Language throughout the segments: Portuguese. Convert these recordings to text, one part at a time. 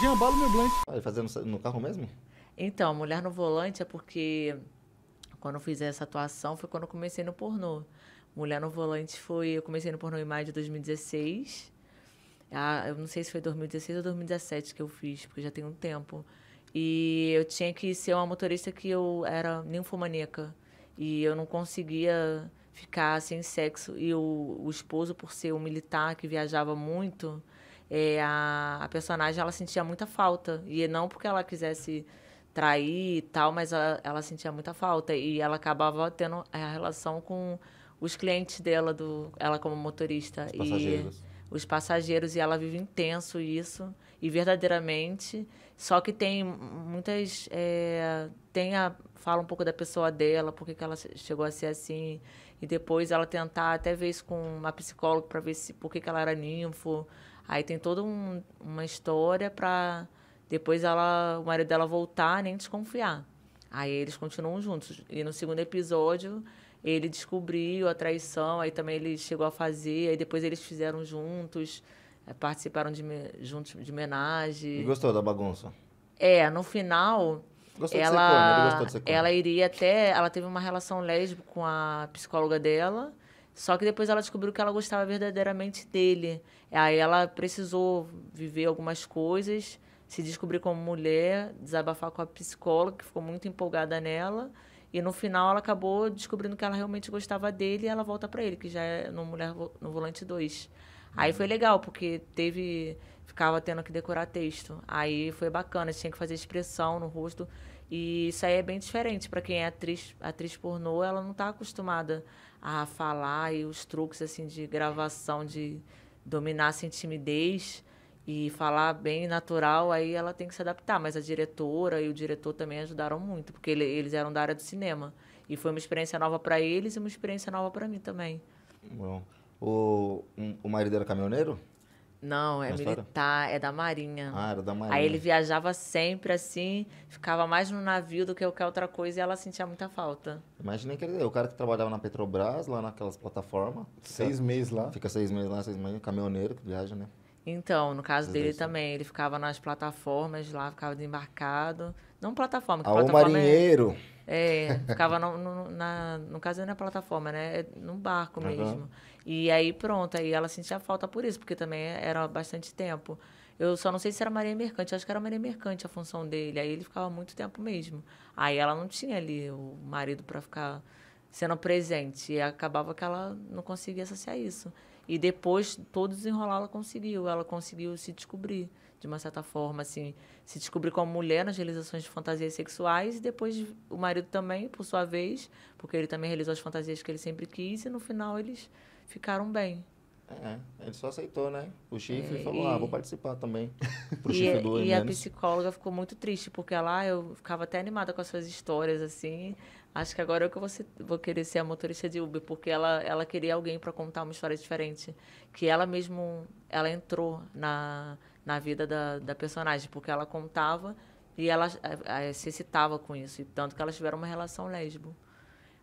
Jean meu Blanc. fazendo no carro mesmo? Então, Mulher no Volante é porque quando eu fiz essa atuação foi quando eu comecei no pornô. Mulher no Volante foi. Eu comecei no pornô em maio de 2016. Ah, eu não sei se foi 2016 ou 2017 que eu fiz, porque já tem um tempo. E eu tinha que ser uma motorista que eu era ninfomaníaca. E eu não conseguia ficar sem sexo. E o, o esposo, por ser um militar que viajava muito, é, a, a, personagem ela sentia muita falta. E não porque ela quisesse trair e tal, mas ela, ela sentia muita falta. E ela acabava tendo a relação com os clientes dela, do, ela como motorista. Os passageiros. E os passageiros. E ela vive intenso isso. E verdadeiramente. Só que tem muitas. É, tem a, fala um pouco da pessoa dela, por que ela chegou a ser assim. E depois ela tentar até ver isso com uma psicóloga para ver se, por que ela era ninfo Aí tem toda um, uma história para depois ela, o marido dela voltar nem desconfiar. Aí eles continuam juntos. E no segundo episódio, ele descobriu a traição, aí também ele chegou a fazer, aí depois eles fizeram juntos, eh, participaram de, juntos de homenagem. E gostou da bagunça? É, no final, gostou ela, de ser corno, gostou de ser ela iria até. Ela teve uma relação lésbica com a psicóloga dela. Só que depois ela descobriu que ela gostava verdadeiramente dele. Aí ela precisou viver algumas coisas, se descobrir como mulher, desabafar com a psicóloga, que ficou muito empolgada nela. E no final ela acabou descobrindo que ela realmente gostava dele e ela volta para ele, que já é no Mulher no Volante 2. Aí foi legal, porque teve. Ficava tendo que decorar texto. Aí foi bacana, tinha que fazer expressão no rosto. E isso aí é bem diferente para quem é atriz, atriz pornô, ela não está acostumada a falar e os truques assim de gravação, de dominar sem assim, timidez e falar bem natural, aí ela tem que se adaptar. Mas a diretora e o diretor também ajudaram muito, porque ele, eles eram da área do cinema. E foi uma experiência nova para eles e uma experiência nova para mim também. Bom. O, um, o marido era caminhoneiro? Não, é militar, é da Marinha. Ah, era da Marinha. Aí ele viajava sempre assim, ficava mais no navio do que qualquer outra coisa e ela sentia muita falta. Imaginei que ele, é o cara que trabalhava na Petrobras, lá naquelas plataformas. Seis fica, meses lá. Fica seis meses lá, seis meses, caminhoneiro que viaja, né? Então, no caso Vocês dele também, ele ficava nas plataformas lá, ficava desembarcado. Não plataforma, que Aô, ah, plataforma é marinheiro! É... É, ficava no, no, na, no caso não é plataforma, né? É, num barco uhum. mesmo. E aí pronto, aí ela sentia falta por isso, porque também era bastante tempo. Eu só não sei se era Maria Mercante, acho que era Maria Mercante a função dele. Aí ele ficava muito tempo mesmo. Aí ela não tinha ali o marido para ficar sendo presente. E acabava que ela não conseguia saciar isso. E depois, todo desenrolar, ela conseguiu. Ela conseguiu se descobrir, de uma certa forma, assim, se descobrir como mulher nas realizações de fantasias sexuais e depois o marido também, por sua vez, porque ele também realizou as fantasias que ele sempre quis e no final eles ficaram bem. É, ele só aceitou, né? O chifre é, falou, ah, e... ah, vou participar também. Pro chifre e, é, do E a psicóloga ficou muito triste, porque lá eu ficava até animada com as suas histórias, assim. Acho que agora é eu que vou, ser, vou querer ser a motorista de Uber, porque ela, ela queria alguém para contar uma história diferente. Que ela mesmo, ela entrou na na vida da, da personagem, porque ela contava e ela a, eh, a, eh, se excitava com isso, e tanto que elas tiveram uma relação lésbica.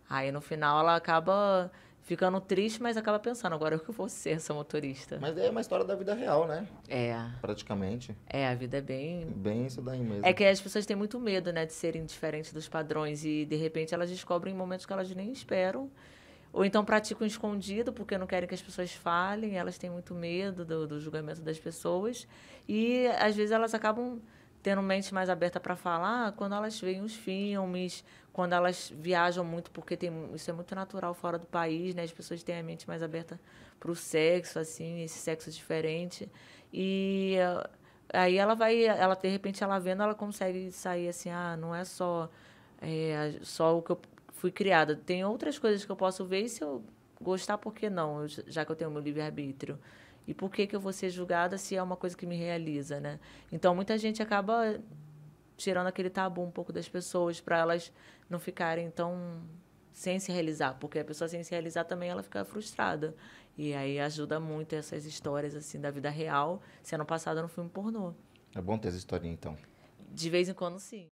Aí no final ela acaba ficando triste, mas acaba pensando, agora eu que vou ser essa motorista. Mas é uma história da vida real, né? É. Praticamente. É, a vida é bem... Bem isso daí mesmo. É que as pessoas têm muito medo, né, de serem diferentes dos padrões e, de repente, elas descobrem momentos que elas nem esperam ou então praticam escondido, porque não querem que as pessoas falem, elas têm muito medo do, do julgamento das pessoas. E às vezes elas acabam tendo mente mais aberta para falar quando elas veem os filmes, quando elas viajam muito, porque tem, isso é muito natural fora do país, né? As pessoas têm a mente mais aberta para o sexo, assim, esse sexo diferente. E eh, aí ela vai, ela de repente ela vendo, ela consegue sair assim, ah, não é só é, só o que eu fui criada. Tem outras coisas que eu posso ver e se eu gostar, por que não? Eu, já que eu tenho meu livre-arbítrio. E por que, que eu vou ser julgada se é uma coisa que me realiza, né? Então, muita gente acaba tirando aquele tabu um pouco das pessoas para elas não ficarem tão sem se realizar, porque a pessoa sem se realizar também ela fica frustrada. E aí ajuda muito essas histórias assim da vida real sendo passada no filme pornô. É bom ter essa historinha então. De vez em quando sim.